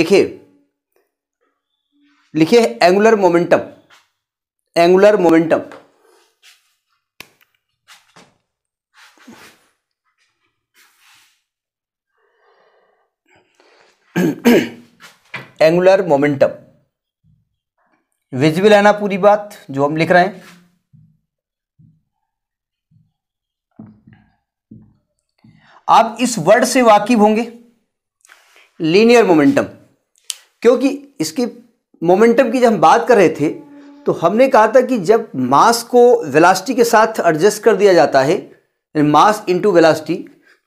देखिए लिखिए angular momentum angular momentum angular momentum visible है ना पूरी बात जो हम लिख रहे हैं आप इस वर्ड से वाकिफ होंगे लीनियर मोमेंटम क्योंकि इसकी मोमेंटम की जब हम बात कर रहे थे तो हमने कहा था कि जब मास को वेलास्टी के साथ एडजस्ट कर दिया जाता है मास इंटू वेलासिटी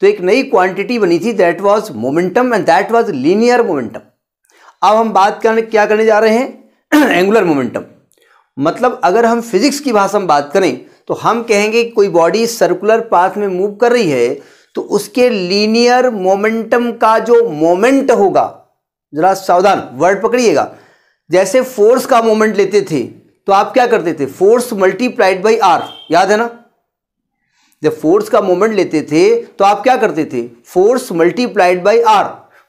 तो एक नई क्वांटिटी बनी थी that was momentum and that was linear momentum अब हम बात करने क्या करने जा रहे हैं एंगुलर मोमेंटम मतलब अगर हम फिजिक्स की भाषा में बात करें तो हम कहेंगे कोई बॉडी सर्कुलर पाथ में मूव कर रही है तो उसके लीनियर मोमेंटम का जो मोमेंट होगा ज़रा सावधान वर्ड पकड़िएगा जैसे फोर्स का मोमेंट लेते थे तो आप क्या करते थे फोर्स मल्टीप्लाइड बाई आर याद है ना जब फोर्स का मोमेंट लेते थे तो आप क्या करते थे force multiplied by R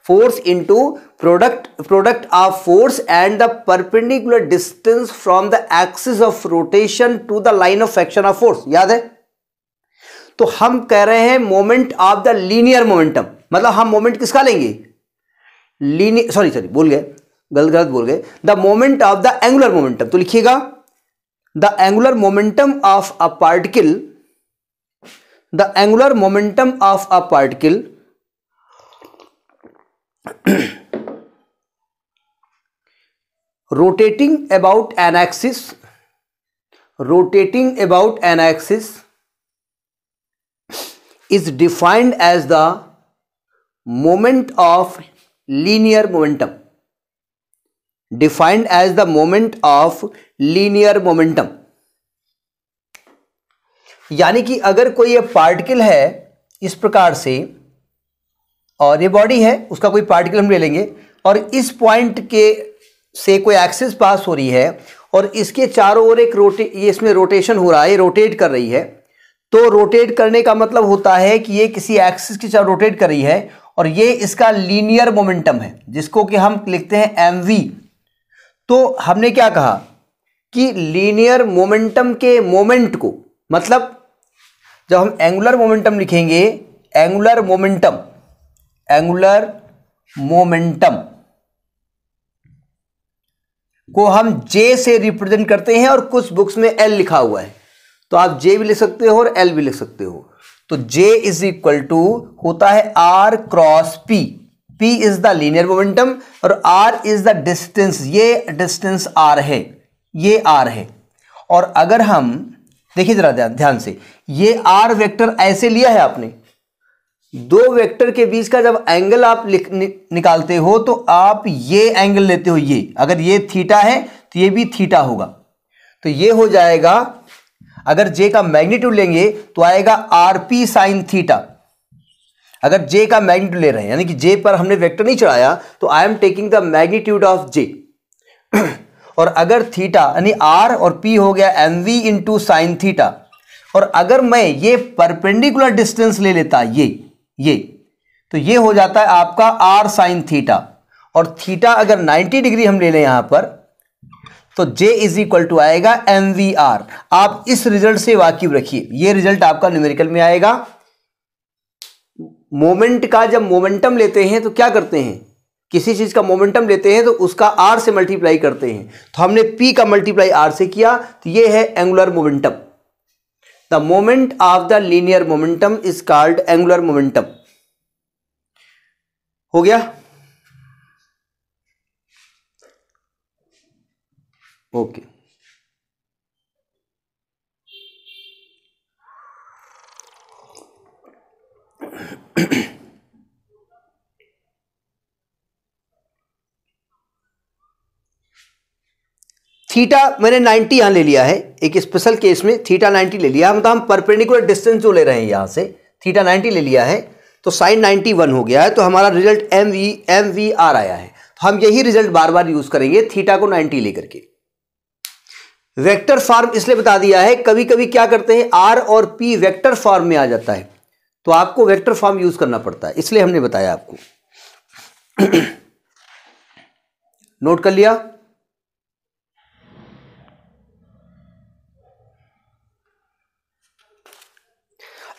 force into product product of force and the perpendicular distance from the axis of rotation to the line of action of force याद है तो हम कह रहे हैं moment of the linear momentum मतलब हम moment किसका लेंगे लीनियर सॉरी सॉरी बोल गए गलत गलत बोल गए the moment of the angular momentum तो लिखिएगा the angular momentum of a particle the angular momentum of a particle rotating about an axis rotating about an axis is defined as the moment of linear momentum defined as the moment of linear momentum यानी कि अगर कोई ये particle है इस प्रकार से और ये बॉडी है उसका कोई पार्टिकल हम ले लेंगे और इस पॉइंट के से कोई एक्सिस पास हो रही है और इसके चारों ओर एक रोटे ये इसमें रोटेशन हो रहा है ये रोटेट कर रही है तो रोटेट करने का मतलब होता है कि ये किसी एक्सिस की चार रोटेट कर रही है और ये इसका लीनियर मोमेंटम है जिसको कि हम लिखते हैं एम तो हमने क्या कहा कि लीनियर मोमेंटम के मोमेंट को मतलब जब हम एंगुलर मोमेंटम लिखेंगे एंगुलर मोमेंटम एंगुलर मोमेंटम को हम जे से रिप्रेजेंट करते हैं और कुछ बुक्स में एल लिखा हुआ है तो आप जे भी लिख सकते हो और एल भी लिख सकते हो तो J इज इक्वल टू होता है R cross P P is the linear momentum और R इज द डिस्टेंस ये डिस्टेंस R है ये R है और अगर हम देखिए जरा ध्यान से ये R वेक्टर ऐसे लिया है आपने दो वेक्टर के बीच का जब एंगल आप नि, निकालते हो तो आप ये एंगल लेते हो ये अगर ये थीटा है तो ये भी थीटा होगा तो ये हो जाएगा अगर जे का मैग्नीट्यूड लेंगे तो आएगा आरपी साइन थीटा अगर जे का मैग्नीट्यूड ले रहे हैं यानी कि जे पर हमने वेक्टर नहीं चढ़ाया तो I am taking the magnitude of J और अगर थीटा यानी आर और पी हो गया M V into sine theta और अगर मैं ये परपेंडिकुलर डिस्टेंस ले लेता ये ये तो ये हो जाता है आपका आर साइन थीटा और थीटा अगर 90 डिग्री हम ले लें यहां पर तो J इज इक्वल टू आएगा एम वी आर आप इस रिजल्ट से वाकिफ रखिए ये रिजल्ट आपका न्यूमेरिकल में आएगा मोमेंट का जब मोमेंटम लेते हैं तो क्या करते हैं किसी चीज़ का मोमेंटम लेते हैं तो उसका आर से मल्टीप्लाई करते हैं तो हमने पी का मल्टीप्लाई आर से किया तो ये है angular momentum the moment of the linear momentum is called angular momentum हो गया ओके थीटा मैंने 90 यहां ले लिया है एक स्पेशल केस में थीटा 90 ले लिया मतलब हम परपेंडिकुलर तो डिस्टेंस जो ले रहे हैं यहां से थीटा 90 ले लिया है तो साइन 91 हो गया है तो हमारा result M V M V R आया है तो हम यही रिजल्ट बार बार यूज करेंगे थीटा को 90 लेकर के वेक्टर फॉर्म इसलिए बता दिया है कभी कभी क्या करते हैं आर और पी वेक्टर फॉर्म में आ जाता है तो आपको वेक्टर फॉर्म यूज करना पड़ता है इसलिए हमने बताया आपको नोट कर लिया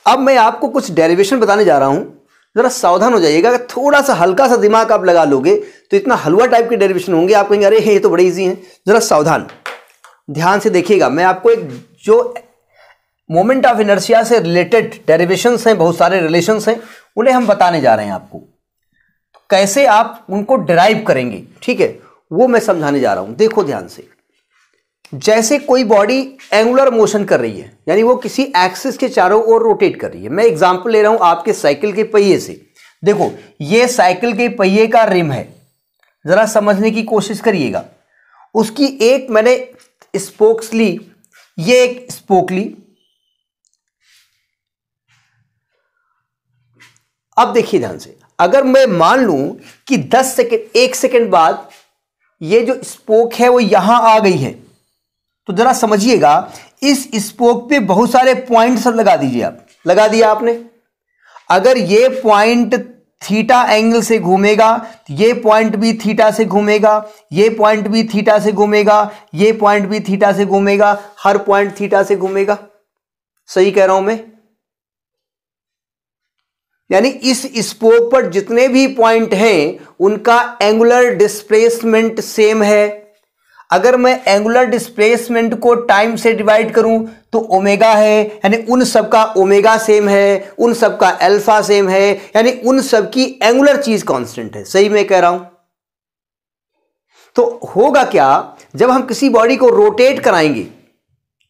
अब मैं आपको कुछ डेरिवेशन बताने जा रहा हूं जरा सावधान हो जाइएगा अगर थोड़ा सा हल्का सा दिमाग आप लगा लोगे तो इतना हलवा टाइप के डेरिवेशन होंगे आप कहेंगे अरे ये तो बड़े इजी हैं जरा सावधान ध्यान से देखिएगा मैं आपको एक जो मोमेंट ऑफ इनर्शिया से रिलेटेड डेरिवेशन हैं बहुत सारे रिलेशन हैं उन्हें हम बताने जा रहे हैं आपको कैसे आप उनको डिराइव करेंगे ठीक है वो मैं समझाने जा रहा हूं देखो ध्यान से जैसे कोई बॉडी एंगुलर मोशन कर रही है यानी वो किसी एक्सिस के चारों ओर रोटेट कर रही है मैं एग्जाम्पल ले रहा हूँ आपके साइकिल के पहिए से देखो ये साइकिल के पहिए का रिम है ज़रा समझने की कोशिश करिएगा उसकी एक मैंने स्पोक्सली ये एक स्पोकली अब देखिए ध्यान से अगर मैं मान लूं कि 10 सेकेंड एक सेकेंड बाद ये जो स्पोक है वो यहां आ गई है तो जरा समझिएगा इस स्पोक पे बहुत सारे पॉइंट्स लगा दीजिए आप लगा दिया आपने अगर ये पॉइंट थीटा एंगल से घूमेगा ये पॉइंट भी थीटा से घूमेगा ये पॉइंट भी थीटा से घूमेगा ये पॉइंट भी थीटा से घूमेगा हर पॉइंट थीटा से घूमेगा सही कह रहा हूं मैं यानी इस स्पोक पर जितने भी पॉइंट हैं उनका एंगुलर डिस्प्लेसमेंट सेम है अगर मैं एंगुलर डिस्प्लेसमेंट को टाइम से डिवाइड करूं तो ओमेगा है यानी उन सब का ओमेगा सेम है उन सब का अल्फा सेम है यानी उन सब की एंगुलर चीज कांस्टेंट है सही मैं कह रहा हूं तो होगा क्या जब हम किसी बॉडी को रोटेट कराएंगे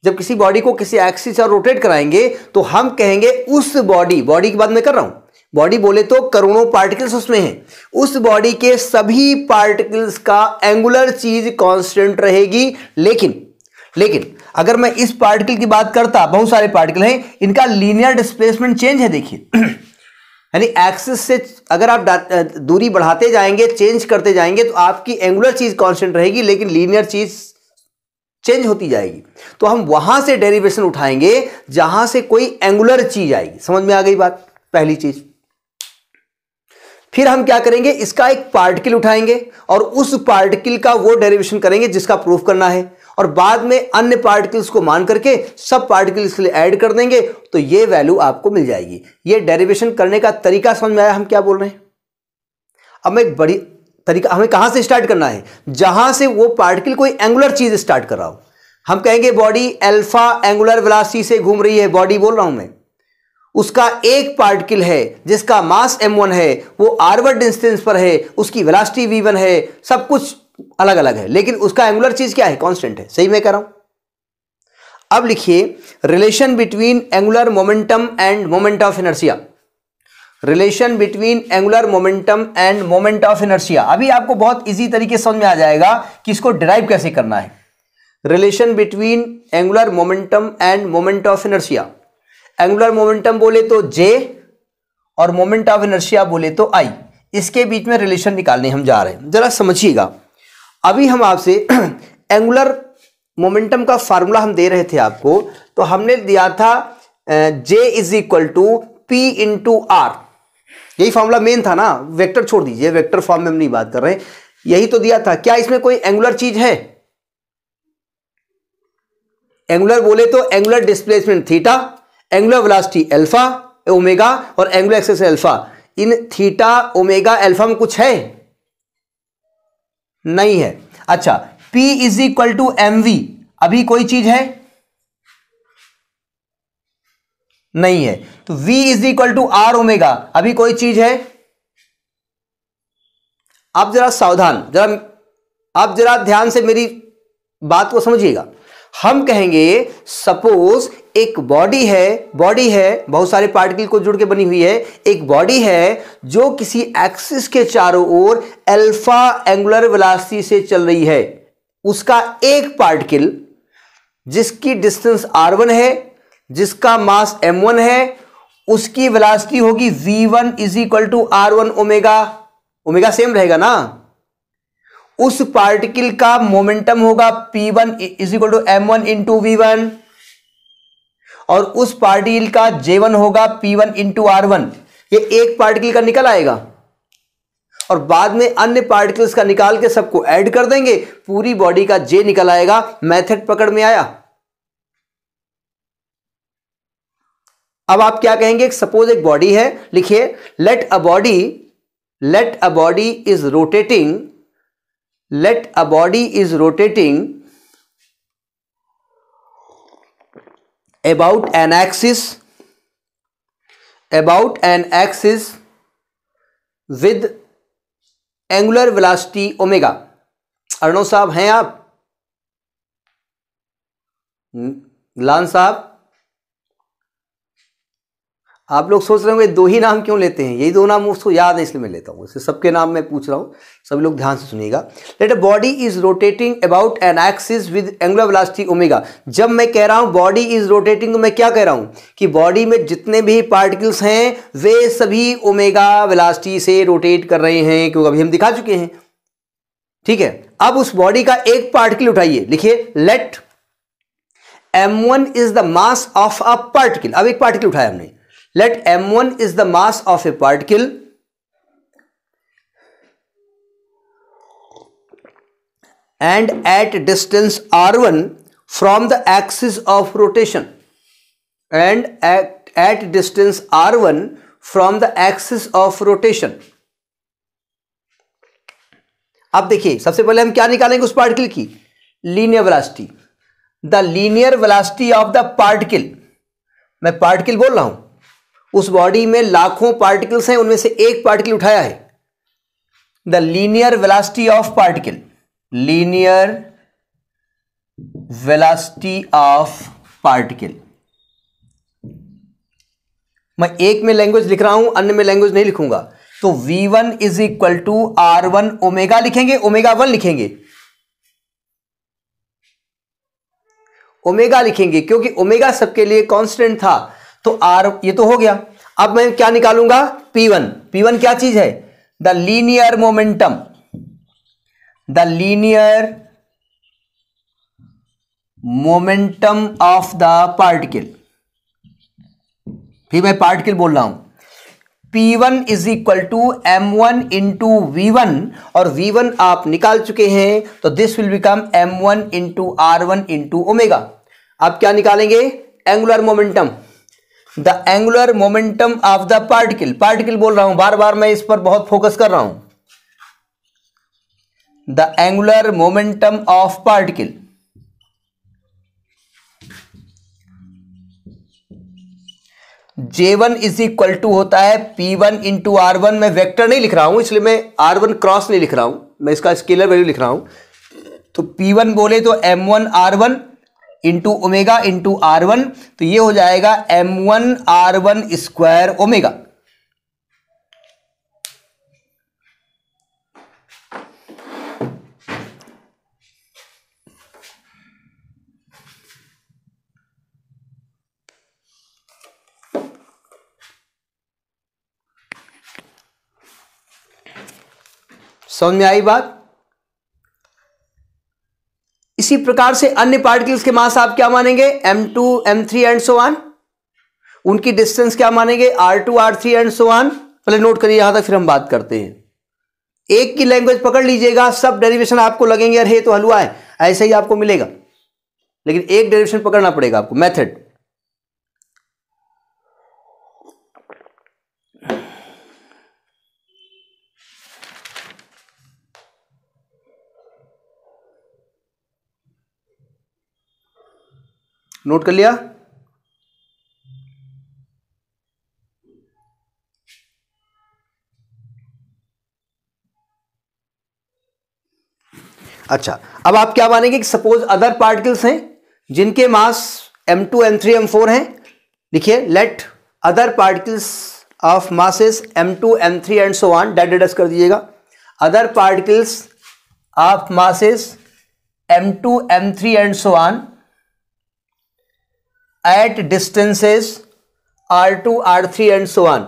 जब किसी बॉडी को किसी एक्सिस और रोटेट कराएंगे तो हम कहेंगे उस बॉडी बॉडी की बात मैं कर रहा हूं बॉडी बोले तो करोड़ों पार्टिकल्स उसमें हैं उस बॉडी के सभी पार्टिकल्स का एंगुलर चीज कांस्टेंट रहेगी लेकिन लेकिन अगर मैं इस पार्टिकल की बात करता बहुत सारे पार्टिकल हैं इनका लीनियर डिस्प्लेसमेंट चेंज है देखिए यानी एक्सिस से अगर आप दूरी बढ़ाते जाएंगे चेंज करते जाएंगे तो आपकी एंगुलर चीज कॉन्स्टेंट रहेगी लेकिन लीनियर चीज चेंज होती जाएगी तो हम वहां से डेरिवेशन उठाएंगे जहां से कोई एंगुलर चीज आएगी समझ में आ गई बात पहली चीज़ फिर हम क्या करेंगे इसका एक पार्टिकल उठाएंगे और उस पार्टिकल का वो डेरिवेशन करेंगे जिसका प्रूफ करना है और बाद में अन्य पार्टिकल्स को मान करके सब पार्टिकल्स के लिए ऐड कर देंगे तो ये वैल्यू आपको मिल जाएगी ये डेरिवेशन करने का तरीका समझ में आया हम क्या बोल रहे हैं अब मैं एक बड़ी तरीका हमें कहां से स्टार्ट करना है जहां से वो पार्टिकल कोई एंगुलर चीज़ स्टार्ट कर रहा हो हम कहेंगे बॉडी एल्फा एंगुलर वेलासिटी से घूम रही है बॉडी बोल रहा हूं मैं उसका एक पार्टिकल है जिसका मास m1 है वो आरवर्ड डिस्टेंस पर है उसकी वेलासिटी v1 है सब कुछ अलग अलग है लेकिन उसका एंगुलर चीज क्या है कॉन्स्टेंट है सही मैं कह रहा हूं अब लिखिए relation between angular momentum and moment of inertia relation between angular momentum and moment of inertia अभी आपको बहुत इजी तरीके समझ में आ जाएगा कि इसको डिराइव कैसे करना है relation between angular momentum and moment of inertia angular momentum बोले तो जे और मोमेंट ऑफ इनर्शिया बोले तो आई इसके बीच में रिलेशन निकालने हम जा रहे हैं जरा समझिएगा अभी हम आपसे एंगुलर मोमेंटम का फार्मूला हम दे रहे थे आपको तो हमने दिया था J is equal to P to R यही फार्मूला मेन था ना वेक्टर छोड़ दीजिए वेक्टर फॉर्म में हम नहीं बात कर रहे हैं यही तो दिया था क्या इसमें कोई एंगुलर चीज है एंगुलर बोले तो angular displacement theta angular velocity alpha omega और एंगुलर एक्सेस अल्फा इन थीटा ओमेगा अल्फा में कुछ है नहीं है अच्छा P is equal to M V अभी कोई चीज है नहीं है तो V is equal to R omega अभी कोई चीज है आप जरा सावधान जरा आप जरा ध्यान से मेरी बात को समझिएगा हम कहेंगे सपोज एक बॉडी है बॉडी है बहुत सारे पार्टिकल को जुड़ के बनी हुई है एक बॉडी है जो किसी एक्सिस के चारों ओर अल्फा एंगुलर वेलोसिटी से चल रही है उसका एक पार्टिकल जिसकी डिस्टेंस आर वन है जिसका मास एम वन है उसकी वेलोसिटी होगी V one is equal to R one omega omega same रहेगा ना उस पार्टिकल का मोमेंटम होगा P one is equal to M one into V one और उस पार्टिकल का जे वन होगा P one into R one ये एक पार्टिकल का निकल आएगा और बाद में अन्य पार्टिकल्स का निकाल के सबको ऐड कर देंगे पूरी बॉडी का जे निकल आएगा मेथड पकड़ में आया अब आप क्या कहेंगे सपोज एक बॉडी है लिखिए let a body let a body is rotating let a body is rotating about an axis about an axis with angular velocity omega Arnav साहब हैं आप लाल साहब आप लोग सोच रहे होंगे दो ही नाम क्यों लेते हैं यही दो नाम उसको याद है इसलिए मैं लेता हूँ इसे सबके नाम मैं पूछ रहा हूँ सभी लोग ध्यान से सुनिएगा let a body is rotating about an axis with angular omega जब मैं कह रहा हूँ बॉडी इज रोटेटिंग मैं क्या कह रहा हूँ कि बॉडी में जितने भी पार्टिकल्स हैं वे सभी ओमेगा ब्लास्टी से रोटेट कर रहे हैं क्योंकि अभी हम दिखा चुके हैं ठीक है अब उस बॉडी का एक पार्टिकल उठाइए लिखिए let M one is the mass of a particle अब एक पार्टिकल उठाया हमने let m1 is the mass of a particle and at distance r1 from the axis of rotation and at, at distance r1 from the axis of rotation अब देखिए सबसे पहले हम क्या निकालेंगे उस पार्टिकल की linear velocity the linear velocity of the particle मैं पार्टिकल बोल रहा हूं उस बॉडी में लाखों पार्टिकल्स हैं उनमें से एक पार्टिकल उठाया है the linear velocity of particle linear velocity of particle मैं एक में लैंग्वेज लिख रहा हूं अन्य में लैंग्वेज नहीं लिखूंगा तो v1 one is equal to R one omega लिखेंगे ओमेगा वन लिखेंगे ओमेगा लिखेंगे क्योंकि ओमेगा सबके लिए कांस्टेंट था तो आर ये तो हो गया अब मैं क्या निकालूंगा पी वन पी वन क्या चीज है the linear momentum the linear momentum of the particle फिर मैं पार्टिकल बोल रहा हूं P1 one is equal to M one into V और V1 आप निकाल चुके हैं तो this will become M1 one into R one into omega आप क्या निकालेंगे angular momentum the angular momentum of the particle particle बोल रहा हूं बार बार मैं इस पर बहुत फोकस कर रहा हूं the angular momentum of particle J one is equal to होता है P one into R one मैं वैक्टर नहीं लिख रहा हूं इसलिए मैं आर वन क्रॉस नहीं लिख रहा हूं मैं इसका स्केलर वैल्यू लिख रहा हूं तो पी वन बोले तो M one R one into omega into R one तो ये हो जाएगा M one R one square omega समझ में आई बात इसी प्रकार से अन्य पार्टिकल्स के मास आप क्या मानेंगे M two M three and so on उनकी डिस्टेंस क्या मानेंगे R two R three and so on पहले नोट करिए यहां तक फिर हम बात करते हैं एक की लैंग्वेज पकड़ लीजिएगा सब डेरिवेशन आपको लगेंगे अरे तो हलवा है ऐसे ही आपको मिलेगा लेकिन एक डेरिवेशन पकड़ना पड़ेगा आपको मेथड नोट कर लिया अच्छा अब आप क्या मानेंगे कि सपोज अदर पार्टिकल्स हैं जिनके मास m2, m3, m4 हैं लिखिए let other particles of masses m2, m3 and so on डेट डिडस कर दीजिएगा other particles of masses m2, m3 and so on at distances r2 r3 and so on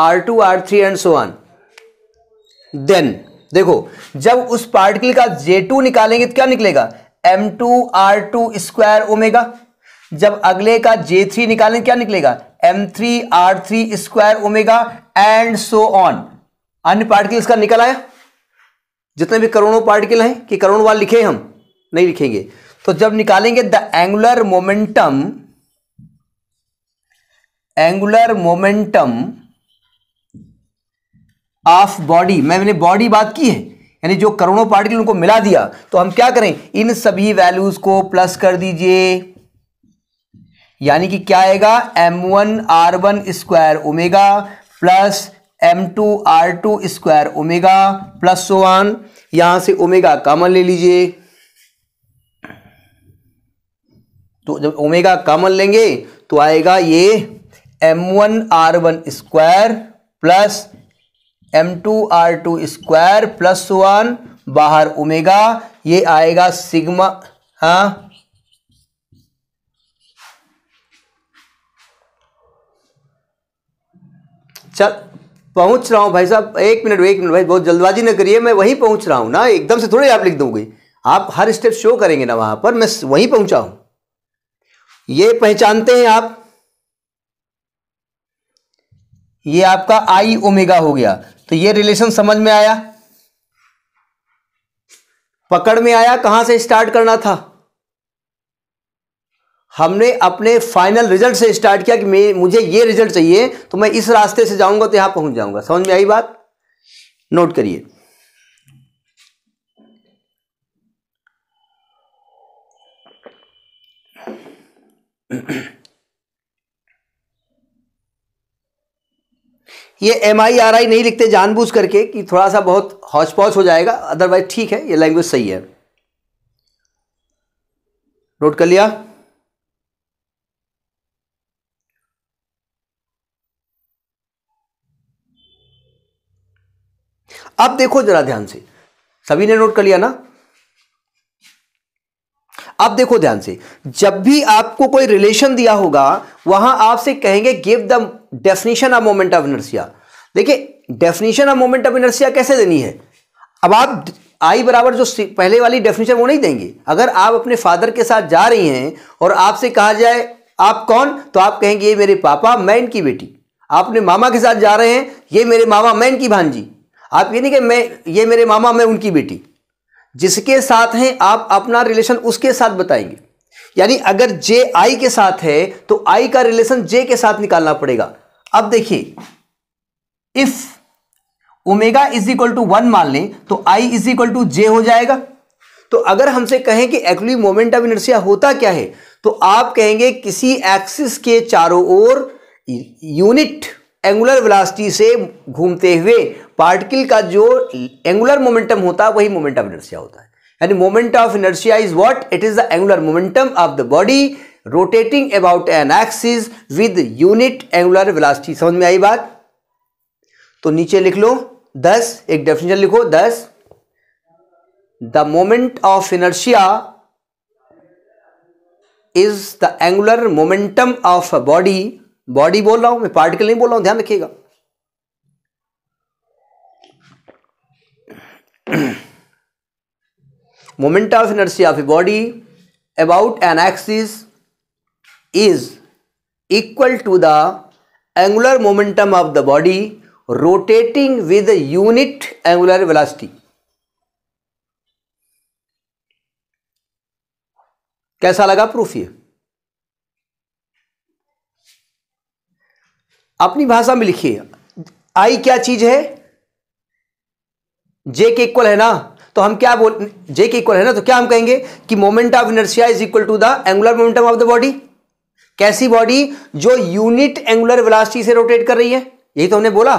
r2 r3 and so on then देखो जब उस particle का J2 निकालेंगे तो क्या निकलेगा M2 R2 स्क्वायर ओमेगा जब अगले का J3 निकालेंगे क्या निकलेगा M3 R3 square omega and so on अन्य पार्टिकल इसका निकल आया जितने भी करोड़ों पार्टिकल हैं कि करोड़ वाले लिखे हम नहीं लिखेंगे तो जब निकालेंगे the angular momentum angular momentum of body मैंने बॉडी बात की है यानी जो करोड़ों पार्टिकल उनको मिला दिया तो हम क्या करें इन सभी वैल्यूज को प्लस कर दीजिए यानी कि क्या आएगा M one R one square omega plus M two R two square omega plus so on यहां से ओमेगा कॉमन ले लीजिए तो जब ओमेगा कॉमन लेंगे तो आएगा ये M one R one square plus M two R two square plus one बाहर ओमेगा ये आएगा सिग्मा हाँ चल पहुंच रहा हूं भाई साहब एक मिनट एक मिनट भाई बहुत जल्दबाजी ना करिए मैं वहीं पहुंच रहा हूं ना एकदम से थोड़े आप लिख दोगे आप हर स्टेप शो करेंगे ना वहां पर मैं वहीं पहुंचा हूं ये पहचानते हैं आप ये आपका आई ओमेगा हो गया तो ये रिलेशन समझ में आया पकड़ में आया कहां से स्टार्ट करना था हमने अपने फाइनल रिजल्ट से स्टार्ट किया कि मुझे ये रिजल्ट चाहिए तो मैं इस रास्ते से जाऊंगा तो यहां पहुंच जाऊंगा समझ में आई बात नोट करिए ये एम आई आर आई नहीं लिखते जानबूझ करके कि थोड़ा सा बहुत हौच पौच हो जाएगा अदरवाइज ठीक है ये लैंग्वेज सही है नोट कर लिया अब देखो जरा ध्यान से सभी ने नोट कर लिया ना अब देखो ध्यान से जब भी आपको कोई रिलेशन दिया होगा वहां आपसे कहेंगे give the definition of moment of inertia देखिए definition of moment of inertia कैसे देनी है अब आप आई बराबर जो पहले वाली डेफिनेशन वो नहीं देंगे अगर आप अपने फादर के साथ जा रही हैं और आपसे कहा जाए आप कौन तो आप कहेंगे ये मेरे पापा मैं इनकी बेटी आप अपने मामा के साथ जा रहे हैं ये मेरे मामा मैं इनकी भांजी आप ये नहीं कि मैं ये मेरे मामा मैं उनकी बेटी जिसके साथ हैं आप अपना रिलेशन उसके साथ बताएंगे यानी अगर जे आई के साथ है तो आई का रिलेशन जे के साथ निकालना पड़ेगा अब देखिए if omega is equal to one मान लें तो I is equal to J हो जाएगा तो अगर हमसे कहें कि एक्चुअली मोमेंट ऑफ इनर्शिया होता क्या है तो आप कहेंगे किसी एक्सिस के चारों ओर यूनिट एंगुलर वेलोसिटी से घूमते हुए पार्टिकल का जो एंगुलर मोमेंटम होता है वही मोमेंट ऑफ इनर्शिया होता है यानी moment of inertia is what it is the angular momentum of the body rotating about an axis with unit angular velocity समझ में आई बात तो नीचे लिख लो दस एक डेफिनेशन लिखो thus the moment of inertia is the angular momentum of a body body बोल रहा हूं मैं पार्टिकल नहीं बोल रहा हूं ध्यान रखिएगा moment of inertia of a body about an axis is equal to the angular momentum of the body rotating with unit angular velocity कैसा लगा प्रूफ ये अपनी भाषा में लिखिए आई क्या चीज है जे के इक्वल है ना तो हम क्या बोल जे के इक्वल है ना तो क्या हम कहेंगे कि moment of inertia is equal to the angular momentum of the body कैसी बॉडी जो यूनिट एंगुलर वेलोसिटी से रोटेट कर रही है यही तो हमने बोला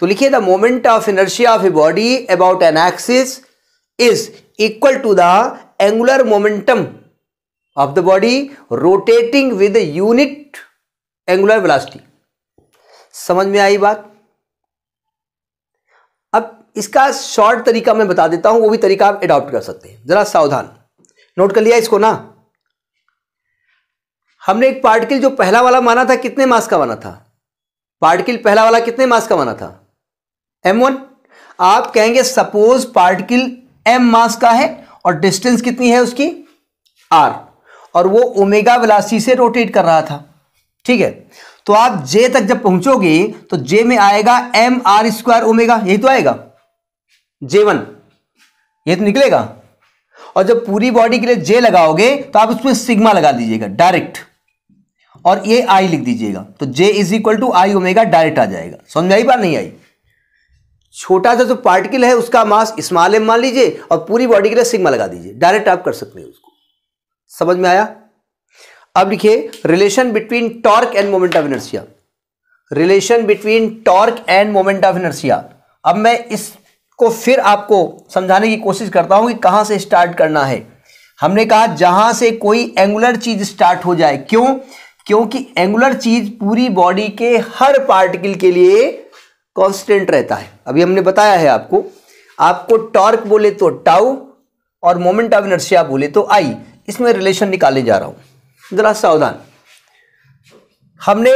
तो लिखिए the moment of inertia of a body about an axis is equal to the angular momentum of the body rotating with unit angular velocity समझ में आई बात अब इसका शॉर्ट तरीका मैं बता देता हूं वो भी तरीका आप एडॉप्ट कर सकते हैं जरा सावधान नोट कर लिया इसको ना हमने एक पार्टिकल जो पहला वाला माना था कितने मास का माना था पार्टिकल पहला वाला कितने मास का माना था एम वन आप कहेंगे सपोज पार्टिकल एम मास का है और डिस्टेंस कितनी है उसकी आर और वो ओमेगा वेलासी से रोटेट कर रहा था ठीक है तो आप जे तक जब पहुंचोगे तो जे में आएगा एम आर स्क्वायर ओमेगा यही तो आएगा जे वन ये तो निकलेगा और जब पूरी बॉडी के लिए जे लगाओगे तो आप उसमें सिग्मा लगा दीजिएगा डायरेक्ट और ये आई लिख दीजिएगा तो J is equal to I omega direct आ जाएगा समझ आई बात नहीं आई छोटा सा जो पार्टिकल है उसका मास स्मॉल एम मान लीजिए और पूरी बॉडी के लिए सिग्मा लगा दीजिए डायरेक्ट आप कर सकते हैं उसको समझ में आया अब लिखिए relation between torque and moment of inertia relation between torque and moment of inertia अब मैं इसको फिर आपको समझाने की कोशिश करता हूं कि कहां से स्टार्ट करना है हमने कहा जहां से कोई एंगुलर चीज स्टार्ट हो जाए क्यों क्योंकि एंगुलर चीज पूरी बॉडी के हर पार्टिकल के लिए कॉन्स्टेंट रहता है अभी हमने बताया है आपको आपको टॉर्क बोले तो टाउ और मोमेंट ऑफ इनर्सिया बोले तो आई इसमें रिलेशन निकालने जा रहा हूं जरा सावधान हमने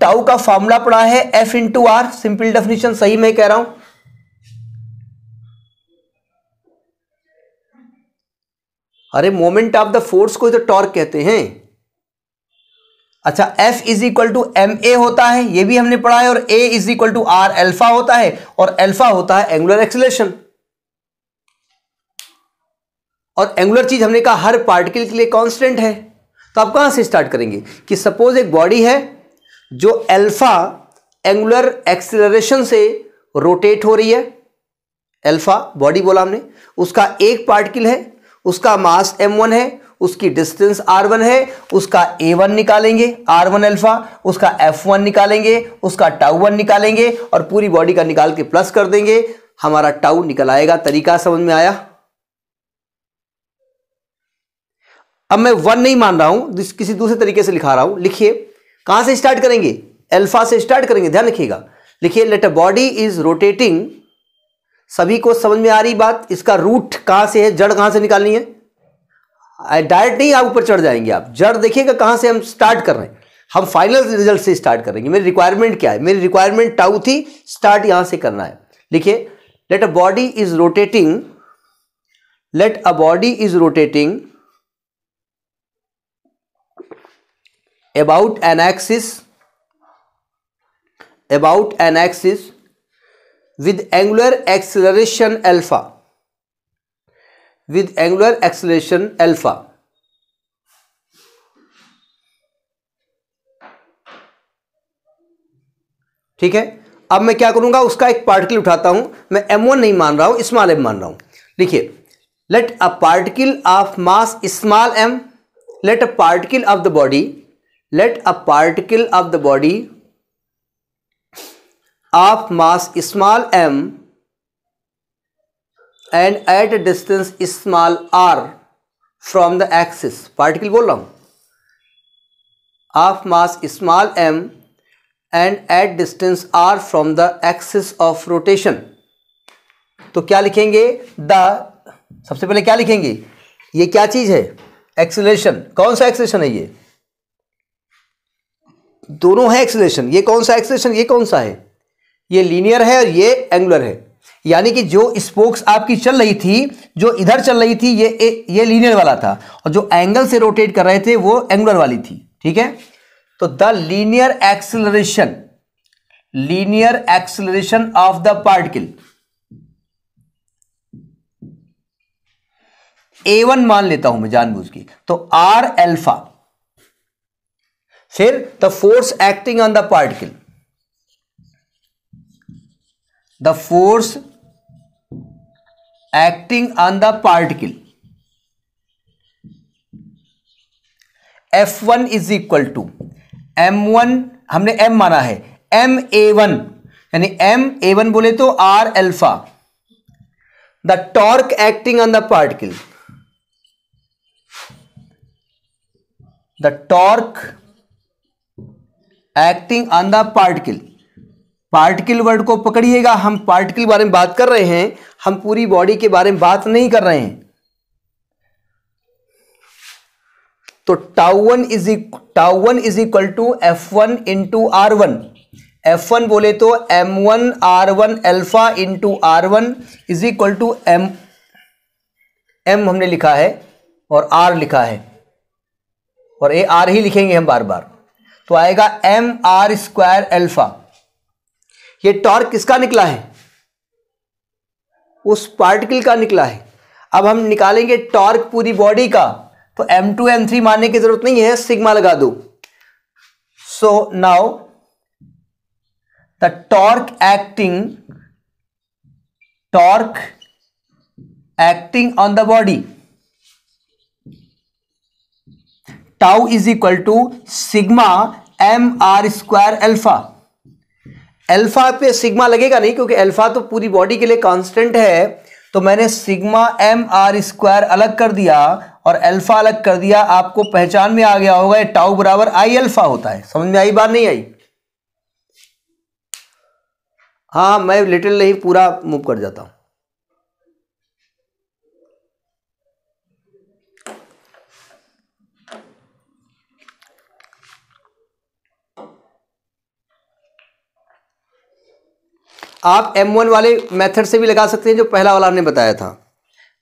टाउ का फॉर्मूला पढ़ा है F into R simple definition सही मैं कह रहा हूं अरे मोमेंट ऑफ द फोर्स को तो टॉर्क कहते हैं अच्छा F is equal to M A होता है ये भी हमने पढ़ा है और A is equal to R alpha होता है और एल्फा होता है एंगुलर एक्सलेशन और एंगुलर चीज हमने कहा हर पार्टिकल के लिए कांस्टेंट है तो आप कहां से स्टार्ट करेंगे कि सपोज एक बॉडी है जो अल्फा एंगुलर एक्सीलरेशन से रोटेट हो रही है अल्फा बॉडी बोला हमने उसका एक पार्टिकल है उसका मास एम वन है उसकी डिस्टेंस आर वन है उसका ए वन निकालेंगे आर वन एल्फा उसका एफ वन निकालेंगे उसका टाउ वन निकालेंगे और पूरी बॉडी का निकाल के प्लस कर देंगे हमारा टाउ निकल आएगा तरीका समझ में आया अब मैं वन नहीं मान रहा हूं किसी दूसरे तरीके से लिखा रहा हूं लिखिए कहां से स्टार्ट करेंगे अल्फा से स्टार्ट करेंगे ध्यान रखिएगा लिखिए let a body is rotating सभी को समझ में आ रही बात इसका रूट कहां से है जड़ कहां से निकालनी है डायरेक्ट नहीं आप ऊपर चढ़ जाएंगे आप जड़ देखिएगा कहां से हम स्टार्ट कर रहे हैं हम फाइनल रिजल्ट से स्टार्ट करेंगे मेरी रिक्वायरमेंट क्या है मेरी रिक्वायरमेंट टाउ थी स्टार्ट यहां से करना है लिखिए let a body is rotating let a body is rotating about an axis about an axis with angular acceleration alpha with angular acceleration alpha ठीक है अब मैं क्या करूंगा उसका एक पार्टिकल उठाता हूं मैं m1 नहीं मान रहा हूं स्मॉल m मान रहा हूं लिखिए let a particle of mass small m let a particle of the body let a particle of the body of mass small M and at a distance small R from the axis particle बोल रहा हूं of mass small M and at distance R from the axis of rotation तो क्या लिखेंगे the सबसे पहले क्या लिखेंगे ये क्या चीज है एक्सलेशन कौन सा एक्सलेशन है ये दोनों है एक्सलेशन ये कौन सा एक्सलेशन ये कौन सा है ये लीनियर है और ये एंगुलर है यानी कि जो स्पोक्स आपकी चल रही थी जो इधर चल रही थी ये ए, ये लीनियर वाला था और जो एंगल से रोटेट कर रहे थे वो एंगुलर वाली थी ठीक है तो the linear acceleration linear acceleration of the particle A one मान लेता हूं मैं जानबूझ के तो आर एल्फा फिर the force acting on the particle the force acting on the particle F one is equal to M one हमने M माना है एम ए वन यानी एम ए वन बोले तो R alpha the torque acting on the particle the torque acting on the particle particle word को पकड़िएगा हम particle बारे में बात कर रहे हैं हम पूरी बॉडी के बारे में बात नहीं कर रहे हैं तो tau is tau is equal to F one into R one F one बोले तो M one R one alpha into R one is equal to M M हमने लिखा है और आर लिखा है और ए आर ही लिखेंगे हम बार बार तो आएगा एम आर स्क्वायर एल्फा ये टॉर्क किसका निकला है उस पार्टिकल का निकला है अब हम निकालेंगे टॉर्क पूरी बॉडी का तो एम टू एम थ्री मानने की जरूरत नहीं है सिग्मा लगा दो so now the torque acting torque acting on the body tau is equal to sigma M R square alpha alpha पे सिग्मा लगेगा नहीं क्योंकि अल्फा तो पूरी बॉडी के लिए कांस्टेंट है तो मैंने सिग्मा एम आर स्क्वायर अलग कर दिया और एल्फा अलग कर दिया आपको पहचान में आ गया होगा ये टाउ बराबर आई एल्फा होता है समझ में आई बात नहीं आई हाँ मैं लिटिल नहीं पूरा मूव कर जाता हूं आप एम वन वाले मेथड से भी लगा सकते हैं जो पहला वाला हमने बताया था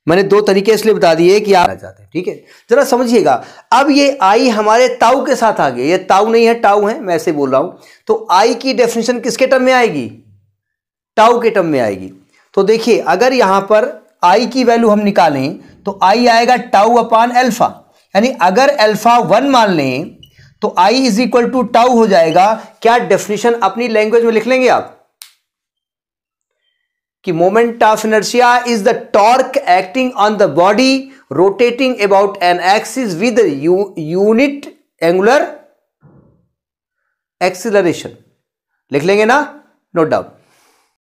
मैंने दो तरीके इसलिए बता दिए कि आप चाहते हैं ठीक है जरा समझिएगा अब ये आई हमारे ताऊ के साथ आ गई ये ताऊ नहीं है टाऊ है मैं ऐसे बोल रहा हूं तो आई की डेफिनेशन किसके टर्म में आएगी टाऊ के टर्म में आएगी तो देखिए अगर यहां पर आई की वैल्यू हम निकालें तो आई आएगा टाऊ अपान एल्फा यानी अगर एल्फा वन मान लें तो I is equal to tau हो जाएगा क्या डेफिनेशन अपनी लैंग्वेज में लिख लेंगे आप कि moment of inertia is the torque acting on the body rotating about an axis with unit angular acceleration लिख लेंगे ना नो डाउट